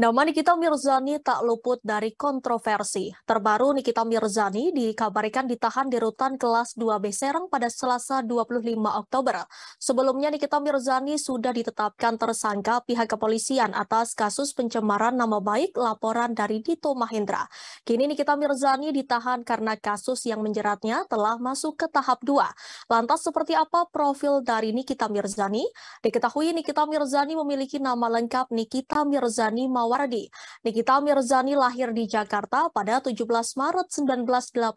Nama Nikita Mirzani tak luput dari kontroversi. Terbaru Nikita Mirzani dikabarkan ditahan di rutan kelas 2B Serang pada Selasa 25 Oktober. Sebelumnya Nikita Mirzani sudah ditetapkan tersangka pihak kepolisian atas kasus pencemaran nama baik laporan dari Dito Mahendra. Kini Nikita Mirzani ditahan karena kasus yang menjeratnya telah masuk ke tahap 2. Lantas seperti apa profil dari Nikita Mirzani? Diketahui Nikita Mirzani memiliki nama lengkap Nikita Mirzani Mau Mawardi. Nikita Mirzani lahir di Jakarta pada 17 Maret 1986.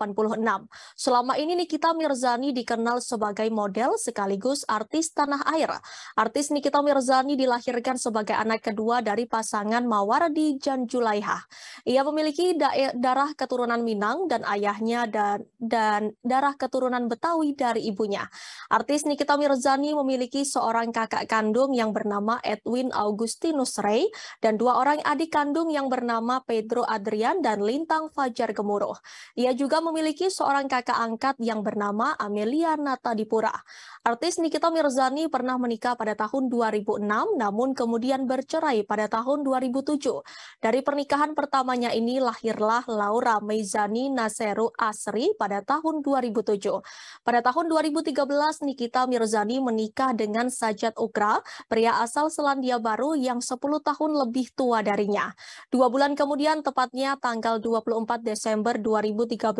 Selama ini Nikita Mirzani dikenal sebagai model sekaligus artis tanah air. Artis Nikita Mirzani dilahirkan sebagai anak kedua dari pasangan Mawardi dan Julaiha. Ia memiliki darah keturunan Minang dan ayahnya dan, dan darah keturunan Betawi dari ibunya. Artis Nikita Mirzani memiliki seorang kakak kandung yang bernama Edwin Augustinus Ray dan dua orang adik kandung yang bernama Pedro Adrian dan Lintang Fajar Gemuruh. Ia juga memiliki seorang kakak angkat yang bernama Amelia Natadipura. Artis Nikita Mirzani pernah menikah pada tahun 2006 namun kemudian bercerai pada tahun 2007. Dari pernikahan pertamanya ini lahirlah Laura Meizani Naseru Asri pada tahun 2007. Pada tahun 2013 Nikita Mirzani menikah dengan Sajat Ukra, pria asal Selandia Baru yang 10 tahun lebih tua darinya Dua bulan kemudian, tepatnya tanggal 24 Desember 2013,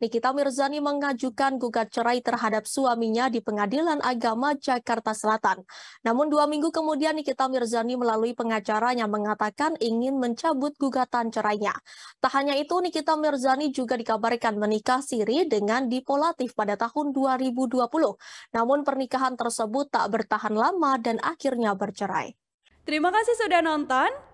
Nikita Mirzani mengajukan gugat cerai terhadap suaminya di Pengadilan Agama Jakarta Selatan. Namun dua minggu kemudian, Nikita Mirzani melalui pengacaranya mengatakan ingin mencabut gugatan cerainya. Tak hanya itu, Nikita Mirzani juga dikabarkan menikah siri dengan Dipolatif pada tahun 2020. Namun pernikahan tersebut tak bertahan lama dan akhirnya bercerai. Terima kasih sudah nonton.